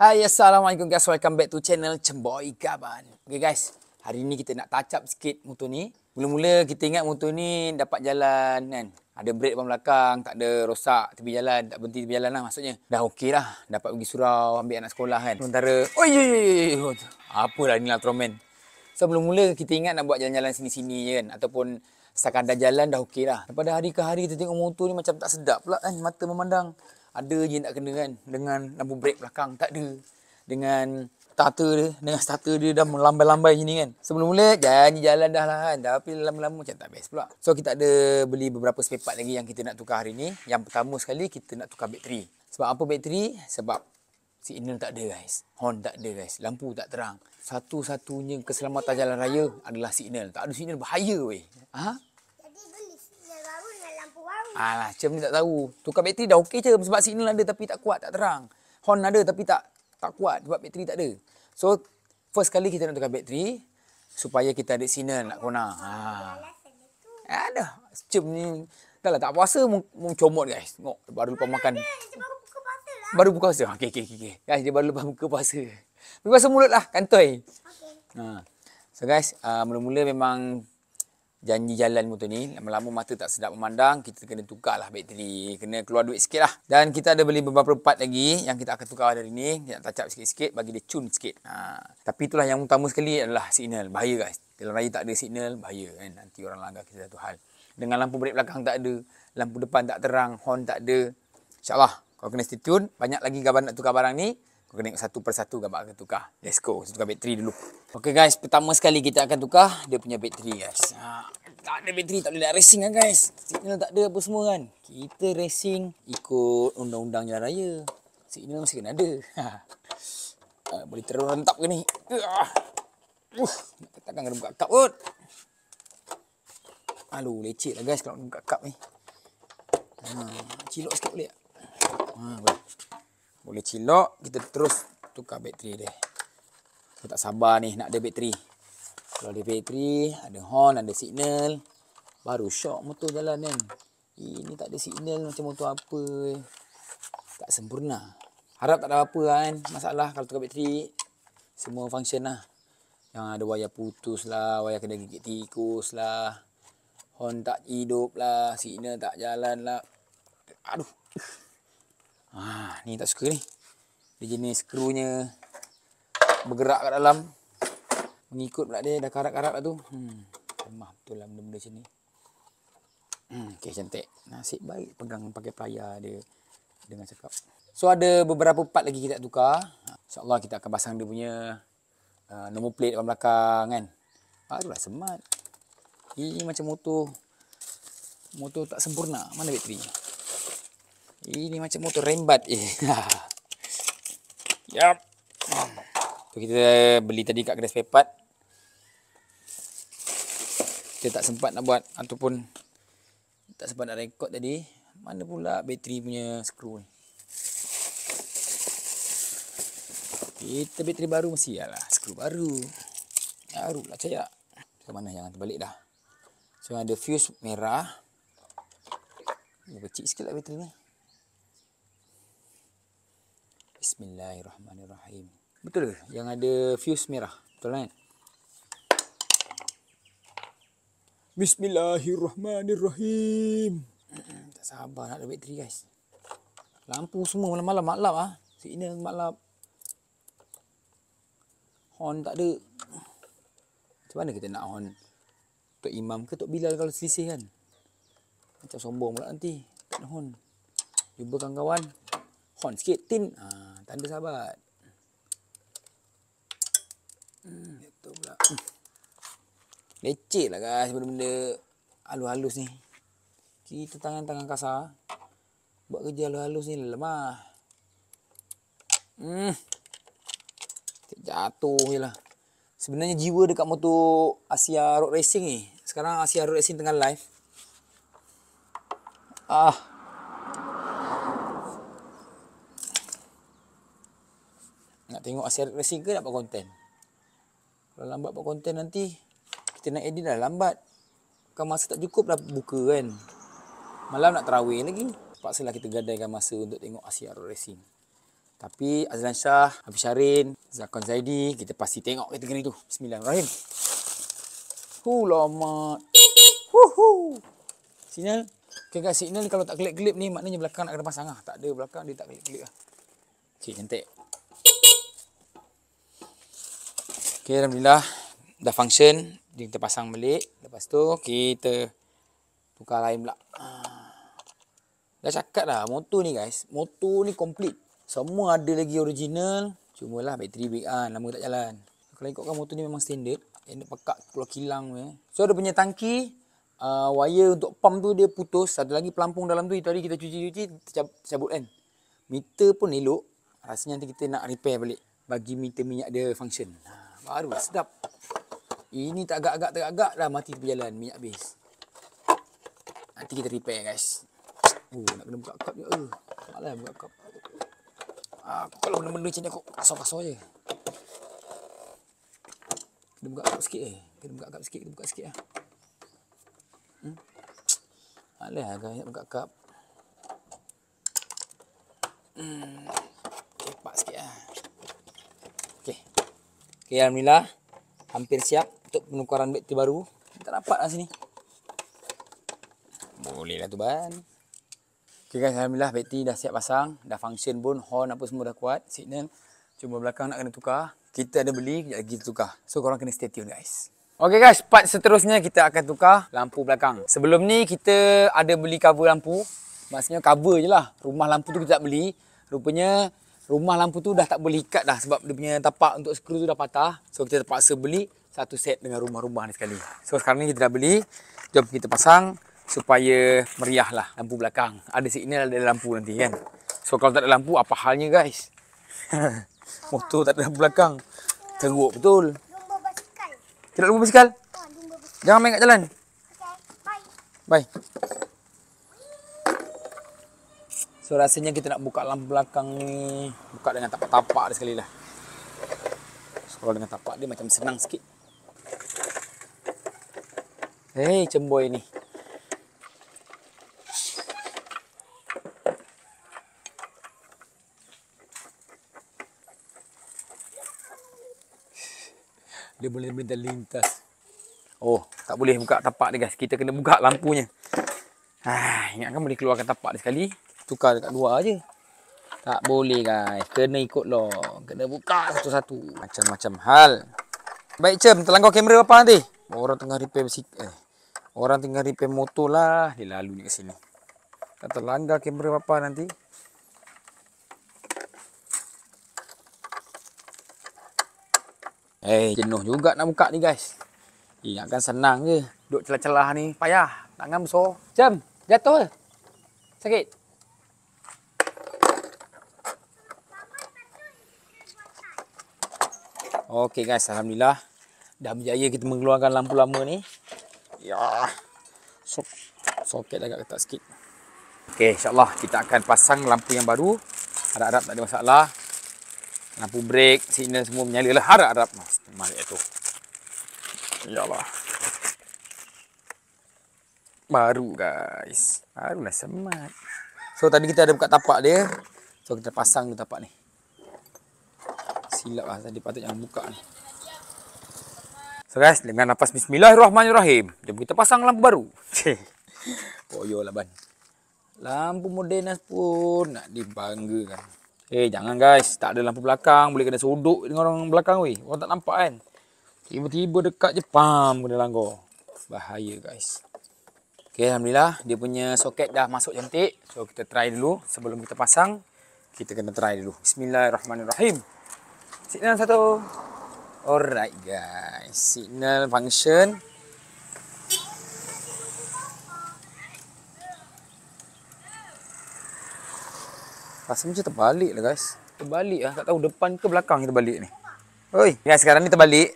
Hai, Assalamualaikum guys. Welcome back to channel Cemboi Gaban. Okay guys, hari ni kita nak touch up sikit motor ni. Mula-mula kita ingat motor ni dapat jalan kan. Ada brake depan belakang, tak ada rosak tepi jalan, tak berhenti tepi jalan lah maksudnya. Dah ok lah, dapat pergi surau ambil anak sekolah kan. Sementara, oi, oi, oi, apa lah ni lah Ultraman. So, mula-mula kita ingat nak buat jalan-jalan sini-sini je kan. Ataupun ada jalan dah ok lah. Daripada hari ke hari kita tengok motor ni macam tak sedap pula kan, mata memandang ada je nak kena kan dengan lampu brek belakang tak ada dengan starter dia dengan starter dia dah melambai-lambai sini kan sebelum mula dan jalan dah lah kan tapi lama-lama macam tak best pula so kita ada beli beberapa spare part lagi yang kita nak tukar hari ni yang pertama sekali kita nak tukar bateri sebab apa bateri sebab signal tak ada guys horn tak ada guys lampu tak terang satu-satunya keselamatan jalan raya adalah signal tak ada signal bahaya weh ha Alah, cem ni tak tahu. Tukar bateri dah okey je sebab signal ada tapi tak kuat, tak terang. Horn ada tapi tak tak kuat sebab bateri tak ada. So, first kali kita nak tukar bateri supaya kita ada signal nak kona. Ha. Ada. Cem ni dah lah tak puasa mau comot guys. Ngok baru lupa makan. Baru buka puasa. Lah. Okey okey okey. Guys, dia baru lupa buka puasa. Buka puasa lah, kantoi. Okey. Ha. So guys, uh, mula-mula memang janji jalan motor ni lama-lama mata tak sedap memandang kita kena tukar lah bateri kena keluar duit sikit lah dan kita ada beli beberapa part lagi yang kita akan tukar dari ni kita nak touch up sikit-sikit bagi dia cun sikit ha. tapi itulah yang utama sekali adalah signal bahaya guys dalam raya tak ada signal bahaya kan nanti orang langgar kita satu hal dengan lampu brek belakang tak ada lampu depan tak terang horn tak ada insyaAllah kalau kena stay tune banyak lagi gambar nak tukar barang ni kau kena satu persatu, satu akan tukar. Let's go. Kita tukar bateri dulu. Okay guys, pertama sekali kita akan tukar dia punya bateri guys. Ha, tak ada bateri, tak boleh nak racing kan guys. Signal tak ada apa semua kan. Kita racing ikut undang-undang jalan raya. Signal masih kena ada. Ha. Ha, boleh terus rentap ke ni? Uh, kita akan kena buka kap kot. Aloh, lecet lah guys kalau nak buka kap ni. Ha, cilok sikit boleh tak? Ha, boleh. Boleh cilok. Kita terus tukar bateri dia. kita tak sabar ni nak ada bateri. Kalau ada bateri, ada horn, ada signal. Baru shock motor jalan kan. Ini eh, tak ada signal macam motor apa. Eh. Tak sempurna. Harap tak ada apa kan. Masalah kalau tukar bateri. Semua function lah. Yang ada wayar putus lah. Wayar kena gigit tikus lah. Horn tak hidup lah. Signal tak jalan lah. Aduh. Ha, ni tak suka ni. Dia jenis skrunya bergerak kat dalam. Mengikut pula dia dah karat-karat lah tu. Hmm. Lemah betul lah benda macam ni. Hmm, okay, cantik. Nasib baik pegang pakai playa dia dengan cakap. So ada beberapa part lagi kita tukar. InsyaAllah kita akan pasang dia punya uh, nombor plate dalam belakang kan. Barulah semat. Ini macam motor. Motor tak sempurna. Mana bateri? Ini macam motor rembat eh. yep. Tu kita beli tadi kat kedai spare part. Kita tak sempat nak buat ataupun tak sempat nak rekod tadi. Mana pula bateri punya skru ni? Kita bateri baru mesti lah. Skru baru. Baru lah caya. Ke mana jangan terbalik dah. So ada fuse merah. Ini kecil sikit lah bateri ni. Bismillahirrahmanirrahim. Betul ke? Yang ada fuse merah. Betul kan? Bismillahirrahmanirrahim. tak sabar nak ada bateri guys. Lampu semua malam-malam maklap ah. Ha? Signal maklap. Horn tak ada. Macam mana kita nak horn? Tok Imam ke Tok Bilal kalau selisih kan? Macam sombong pula nanti. Tak ada horn. Jumpa kawan-kawan. Horn sikit. Tin. Haa. Ah tanda sahabat. Hmm, itu pula. Leceh lah guys benda-benda halus-halus ni. Kita tangan-tangan kasar. Buat kerja halus-halus ni lemah. Hmm. Jatuh je lah. Sebenarnya jiwa dekat motor Asia Road Racing ni. Sekarang Asia Road Racing tengah live. Ah, Nak tengok hasil racing ke nak buat konten? Kalau lambat buat konten nanti, kita nak edit dah lambat. Bukan masa tak cukup dah buka kan. Malam nak terawih lagi. Paksalah kita gadaikan masa untuk tengok Asia Racing. Tapi Azlan Shah, Habib Syarin, Zakon Zaidi, kita pasti tengok kategori tu. Bismillahirrahmanirrahim. Huh, lama. Huhu. Signal. Okay, kan signal kalau tak klik klik ni, maknanya belakang nak kena pasang lah. Tak ada belakang, dia tak klik klik. lah. Okay, cantik. Okay, Alhamdulillah dah function. Jadi kita pasang balik. Lepas tu kita tukar lain pula. Ah. Dah cakap lah motor ni guys. Motor ni complete. Semua ada lagi original. Cuma lah bateri break kan. Ah, Lama tak jalan. Kalau ikutkan motor ni memang standard. Standard pekat keluar kilang ni. So ada punya tangki. Uh, wire untuk pump tu dia putus. Ada lagi pelampung dalam tu. Itu hari kita cuci-cuci. Tercabut kan. Meter pun elok. Rasanya nanti kita nak repair balik. Bagi meter minyak dia function. Haa. Baru sedap. Ini tak agak-agak tak agak dah mati tepi jalan minyak habis. Nanti kita repair guys. Oh nak kena buka kap je. Uh, Malah buka kap. Ah, aku kalau benda-benda macam ni aku kasar-kasar je. Kena buka kap sikit eh. Kena buka kap sikit, kena buka sikit ah. hmm? lah. Hmm? Malah agak nak buka kap. Hmm. Cepat sikit ah. Okay, Alhamdulillah Hampir siap untuk penukaran bateri baru Tak dapat lah sini Boleh lah tu ban Okay guys, Alhamdulillah bateri dah siap pasang Dah function pun, horn apa semua dah kuat Signal Cuma belakang nak kena tukar Kita ada beli, kejap lagi tukar So korang kena stay tune guys Okay guys, part seterusnya kita akan tukar lampu belakang Sebelum ni kita ada beli cover lampu Maksudnya cover je lah Rumah lampu tu kita tak beli Rupanya rumah lampu tu dah tak boleh ikat dah sebab dia punya tapak untuk skru tu dah patah. So kita terpaksa beli satu set dengan rumah-rumah ni sekali. So sekarang ni kita dah beli. Jom kita pasang supaya meriah lah lampu belakang. Ada signal ada lampu nanti kan. So kalau tak ada lampu apa halnya guys? Motor tak ada lampu belakang. Teruk betul. Jumpa basikal. Tidak lupa ah, basikal? Jangan main kat jalan. Okay. Bye. Bye. So rasanya kita nak buka lampu belakang ni Buka dengan tapak-tapak dia sekali lah so, Kalau dengan tapak dia macam senang sikit Hei cemboy ni Dia boleh melintas-lintas Oh tak boleh buka tapak dia guys Kita kena buka lampunya Ah, ingatkan boleh keluarkan tapak dia sekali tukar dekat luar aje. Tak boleh guys. Kena ikut law. Kena buka satu-satu. Macam-macam hal. Baik cem, terlanggar kamera apa nanti? Orang tengah repair bersik- eh. Orang tengah repair motor lah. Dia lalu ni ke sini. Tak terlanggar kamera apa nanti? Eh, hey, jenuh juga nak buka ni guys. akan senang je. Duduk celah-celah ni. Payah. Tangan besar. Cem, jatuh ke? Sakit? Okey guys, alhamdulillah dah berjaya kita mengeluarkan lampu lama ni. Ya. So soket agak ketat sikit. Okey, insya kita akan pasang lampu yang baru. Harap-harap tak ada masalah. Lampu brake, signal semua menyala lah. Harap-harap. Mari itu. Insya-Allah. Baru guys. Baru lah semat. So tadi kita ada buka tapak dia. So kita pasang tu tapak ni silap lah. Dia patut jangan buka ni. So guys, dengan nafas bismillahirrahmanirrahim. Jom kita pasang lampu baru. Poyo lah ban. Lampu modernas pun nak dibanggakan. Eh, hey, jangan guys. Tak ada lampu belakang. Boleh kena sudut dengan orang belakang weh. Orang tak nampak kan. Tiba-tiba dekat je, pam, kena langgar. Bahaya guys. Okay, Alhamdulillah. Dia punya soket dah masuk cantik. So, kita try dulu. Sebelum kita pasang, kita kena try dulu. Bismillahirrahmanirrahim. Bismillahirrahmanirrahim. Signal satu. Alright guys. Signal function. Rasa macam terbalik lah guys. Terbalik lah. Tak tahu depan ke belakang kita balik ni. Oi. Ya sekarang ni terbalik.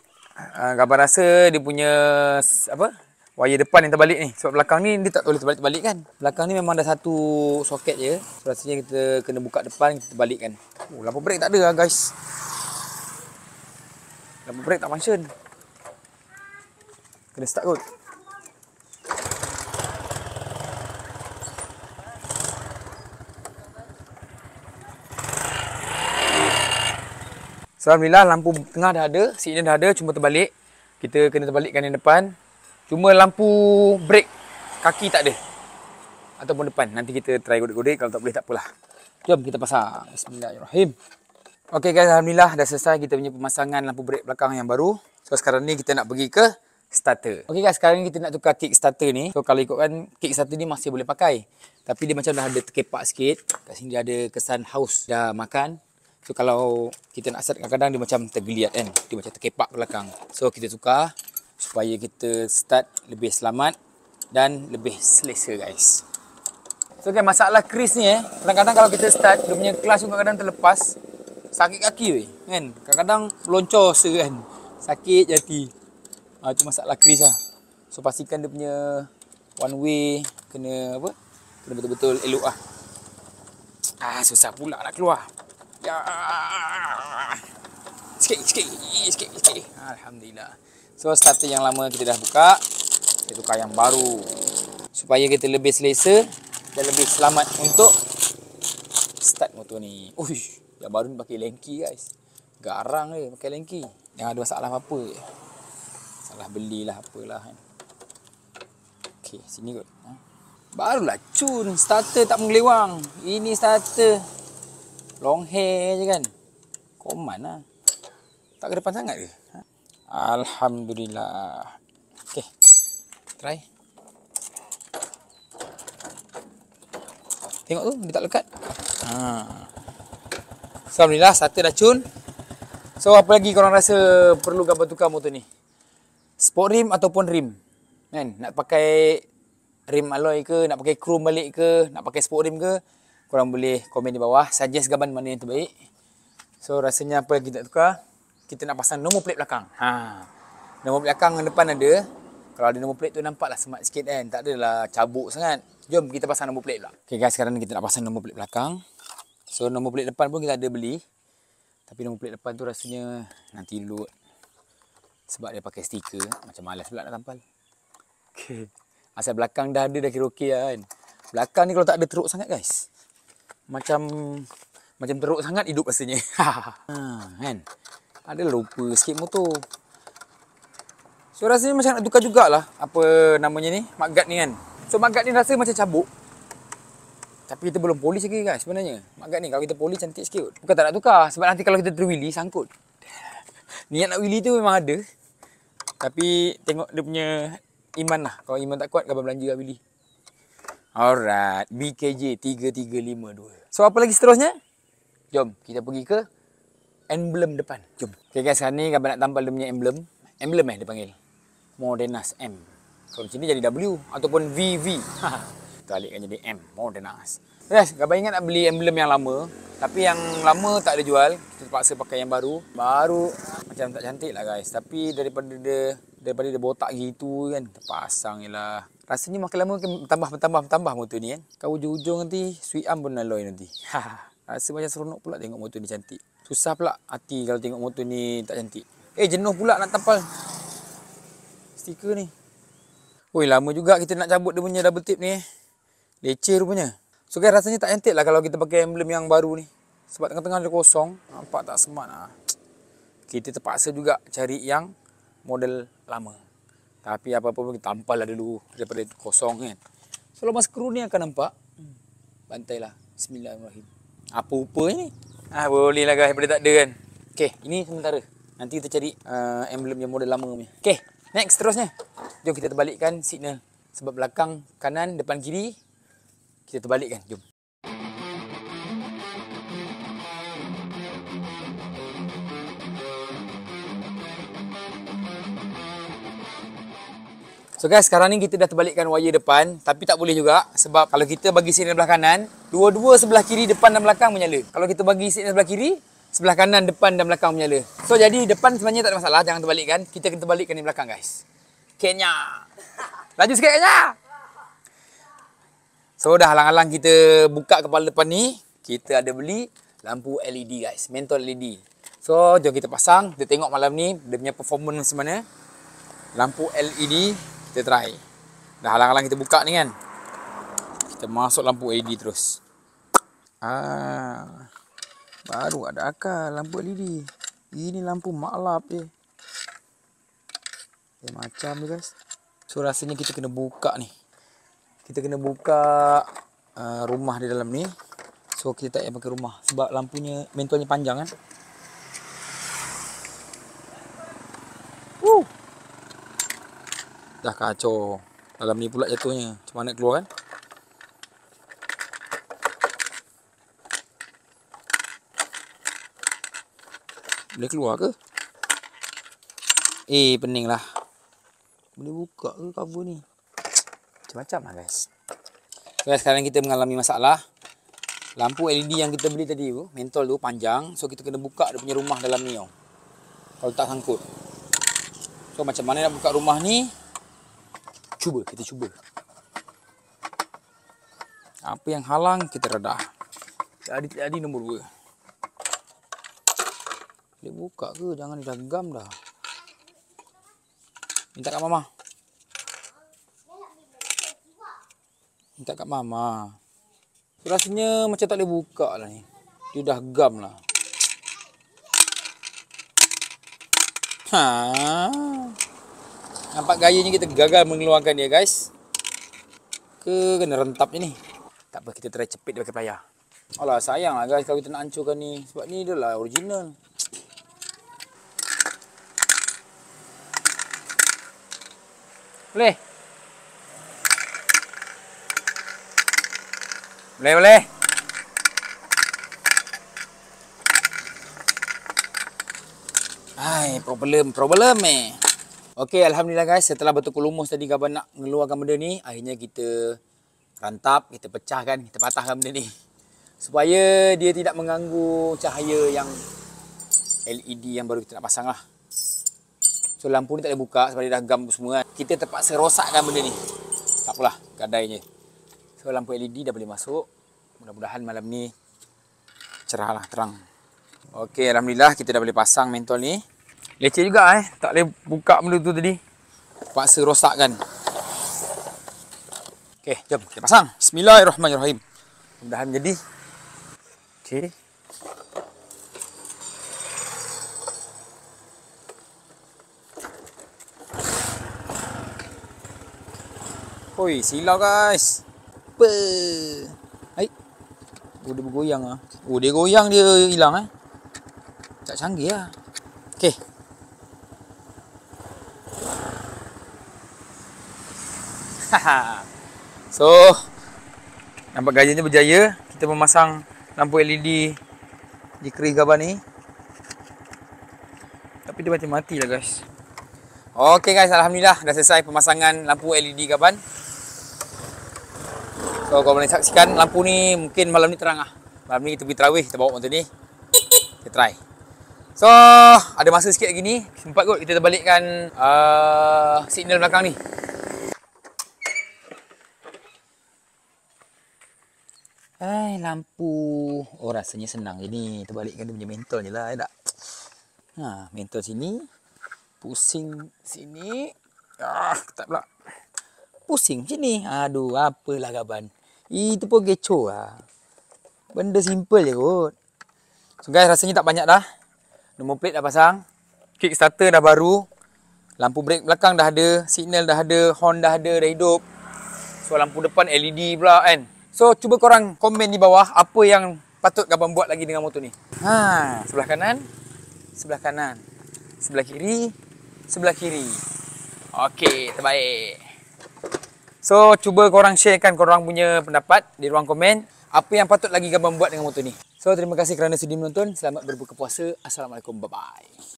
Uh, gambar rasa dia punya apa? Wire depan yang terbalik ni. Sebab belakang ni dia tak boleh terbalik-terbalik kan. Belakang ni memang ada satu soket je. So rasanya kita kena buka depan kita terbalikkan. Oh lampu brek tak ada lah guys. Double break tak function Kena start kot Alhamdulillah lampu tengah dah ada Signal dah ada cuma terbalik Kita kena terbalikkan yang depan Cuma lampu brake kaki tak ada Ataupun depan Nanti kita try godek-godek Kalau tak boleh tak apalah Jom kita pasang Bismillahirrahmanirrahim Okay, guys, alhamdulillah dah selesai kita punya pemasangan lampu brek belakang yang baru. So sekarang ni kita nak pergi ke starter. Okay, guys, sekarang ni kita nak tukar kick starter ni. So kalau ikutkan kick starter ni masih boleh pakai. Tapi dia macam dah ada terkepak sikit. Kat sini dia ada kesan haus dah makan. So kalau kita nak start kadang-kadang dia macam tergeliat kan. Dia macam terkepak belakang. So kita tukar supaya kita start lebih selamat dan lebih selesa guys. So okay, masalah Chris ni eh. Kadang-kadang kalau kita start, dia punya kelas juga kadang terlepas sakit kaki weh kan kadang-kadang loncor se kan sakit jadi ha, ah, tu masalah kris lah so pastikan dia punya one way kena apa kena betul-betul elok lah ah susah pula nak keluar ya sikit sikit sikit sikit alhamdulillah so starter yang lama kita dah buka kita tukar yang baru supaya kita lebih selesa dan lebih selamat untuk start motor ni. Uish. Yang baru ni pakai lengki guys Garang je pakai lengki Yang ada masalah apa-apa je Salah belilah apalah kan Okay sini kot ha? Barulah cun starter tak menglewang. Ini starter Long hair je kan Koman lah Tak ke depan sangat ke? Ha? Alhamdulillah Okay Try Tengok tu dia tak lekat Haa So, Alhamdulillah satu dah cun. So apa lagi korang rasa perlu gambar tukar motor ni? Sport rim ataupun rim? Kan? Nak pakai rim alloy ke? Nak pakai chrome balik ke? Nak pakai sport rim ke? Korang boleh komen di bawah. Suggest gambar mana yang terbaik. So rasanya apa lagi nak tukar? Kita nak pasang nombor plate belakang. Ha. Nombor plate belakang yang depan ada. Kalau ada nombor plate tu nampaklah semak sikit kan. Tak adalah cabuk sangat. Jom kita pasang nombor plate pula. Okay guys sekarang kita nak pasang nombor plate belakang. So nombor pelik depan pun kita ada beli Tapi nombor pelik depan tu rasanya nanti load Sebab dia pakai stiker Macam malas pula nak tampal Okay Asal belakang dah ada dah kira okey lah kan Belakang ni kalau tak ada teruk sangat guys Macam Macam teruk sangat hidup rasanya ha, Kan Ada lupa sikit motor So rasanya macam nak tukar jugalah Apa namanya ni Mak guard ni kan So mak ni rasa macam cabuk. Tapi kita belum polis lagi kan sebenarnya. Magat ni kalau kita polis cantik sikit. Bukan tak nak tukar sebab nanti kalau kita terwili sangkut. Niat nak wili tu memang ada. Tapi tengok dia punya iman lah. Kalau iman tak kuat, kau belanja kau beli. Alright. BKJ 3352. So, apa lagi seterusnya? Jom, kita pergi ke emblem depan. Jom. Okay guys, sekarang ni kau nak tampal dia punya emblem. Emblem eh dia panggil. Modenas M. Kalau macam ni jadi W ataupun VV. Haa. kan jadi M Modernize Yes, kabar ingat nak beli emblem yang lama Tapi yang lama tak ada jual Kita terpaksa pakai yang baru Baru macam tak cantik lah guys Tapi daripada dia Daripada dia botak gitu kan Terpasang je lah Rasanya makin lama makin bertambah bertambah bertambah motor ni kan eh. Kau ujung-ujung nanti Sweet arm pun alloy nanti Rasa macam seronok pula tengok motor ni cantik Susah pula hati kalau tengok motor ni tak cantik Eh jenuh pula nak tampal Stiker ni Woi lama juga kita nak cabut dia punya double tip ni eh. Leceh rupanya. So guys, rasanya tak entik lah kalau kita pakai emblem yang baru ni. Sebab tengah-tengah dia kosong. Nampak tak smart lah. Kita terpaksa juga cari yang model lama. Tapi apa-apa pun kita tampal lah dulu daripada kosong kan. So lama skru ni akan nampak. Hmm, Bantai lah. Bismillahirrahmanirrahim. Apa rupa ni? Ah, boleh lah guys. Daripada tak kan. Okay, ini sementara. Nanti kita cari uh, emblem yang model lama ni. Okay, next terusnya. Jom kita terbalikkan signal. Sebab belakang kanan, depan kiri, kita terbalikkan. Jom. So guys, sekarang ni kita dah terbalikkan wayar depan tapi tak boleh juga sebab kalau kita bagi signal sebelah kanan, dua-dua sebelah kiri depan dan belakang menyala. Kalau kita bagi signal sebelah kiri, sebelah kanan depan dan belakang menyala. So jadi depan sebenarnya tak ada masalah, jangan terbalikkan. Kita kena terbalikkan yang belakang guys. Kenya. Laju sikit Kenya. So dah alang-alang kita buka kepala depan ni Kita ada beli lampu LED guys mentol LED So jom kita pasang Kita tengok malam ni Dia punya performance macam mana Lampu LED Kita try Dah alang-alang kita buka ni kan Kita masuk lampu LED terus Ah, Baru ada akal lampu LED Ini lampu maklap je Macam ni guys So rasanya kita kena buka ni kita kena buka uh, rumah di dalam ni so kita tak payah pakai rumah sebab lampunya mentolnya panjang kan Woo. dah kacau dalam ni pula jatuhnya macam mana keluar kan boleh keluar ke eh pening lah boleh buka ke cover ni macam-macam lah guys. So guys sekarang kita mengalami masalah. Lampu LED yang kita beli tadi tu. Mentol tu panjang. So kita kena buka dia punya rumah dalam ni. Oh. Kalau tak sangkut. So macam mana nak buka rumah ni. Cuba. Kita cuba. Apa yang halang kita redah. Jadi jadi nombor dua. Boleh buka ke? Jangan dia dah gam dah. Minta kat mama. Minta kat mama. Rasanya macam tak boleh buka lah ni. Dia dah gam lah. Ha. Nampak gayanya kita gagal mengeluarkan dia guys. Ke kena rentap je ni. Tak apa kita try cepit dia pakai pelayar. Alah sayang lah guys kalau kita nak hancurkan ni. Sebab ni dia lah original. Boleh? Boleh boleh. Hai, problem, problem eh. Okey, alhamdulillah guys, setelah betul lumus tadi gambar nak mengeluarkan benda ni, akhirnya kita rantap, kita pecahkan, kita patahkan benda ni. Supaya dia tidak mengganggu cahaya yang LED yang baru kita nak pasang lah. So, lampu ni tak boleh buka sebab dia dah gam semua kan. Kita terpaksa rosakkan benda ni. Tak apalah, gadainya. So lampu LED dah boleh masuk. Mudah-mudahan malam ni cerahlah terang. Okey, alhamdulillah kita dah boleh pasang mentol ni. Leceh juga eh, tak boleh buka benda tu tadi. Paksa rosakkan. Okey, jom kita pasang. Bismillahirrahmanirrahim. Mudah-mudahan jadi. Okey. Oi, silau guys apa? Hai. Oh, dia bergoyang ah. Oh, dia goyang dia hilang eh. Tak canggih ah. Okey. so nampak gajinya berjaya kita memasang lampu LED di kerih gabah ni tapi dia mati-matilah guys Okey guys, Alhamdulillah dah selesai pemasangan lampu LED gaban kalau kau boleh saksikan lampu ni mungkin malam ni terang ah malam ni kita pergi terawih kita bawa motor ni kita try so ada masa sikit lagi ni sempat kot kita terbalikkan uh, signal belakang ni Hai lampu oh rasanya senang je ni terbalikkan dia punya mentol je lah eh, tak ha, mentol sini pusing sini ah tak pula pusing sini aduh apalah gaban itu pun kecoh lah. Benda simple je kot. So guys, rasanya tak banyak dah. Nombor plate dah pasang. Kickstarter dah baru. Lampu brake belakang dah ada. Signal dah ada. Horn dah ada. Dah hidup. So lampu depan LED pula kan. So cuba korang komen di bawah apa yang patut gabang buat lagi dengan motor ni. Ha, sebelah kanan. Sebelah kanan. Sebelah kiri. Sebelah kiri. Okay terbaik. So cuba korang sharekan korang punya pendapat di ruang komen apa yang patut lagi gabung buat dengan motor ni. So terima kasih kerana sudah menonton. Selamat berbuka puasa. Assalamualaikum. Bye bye.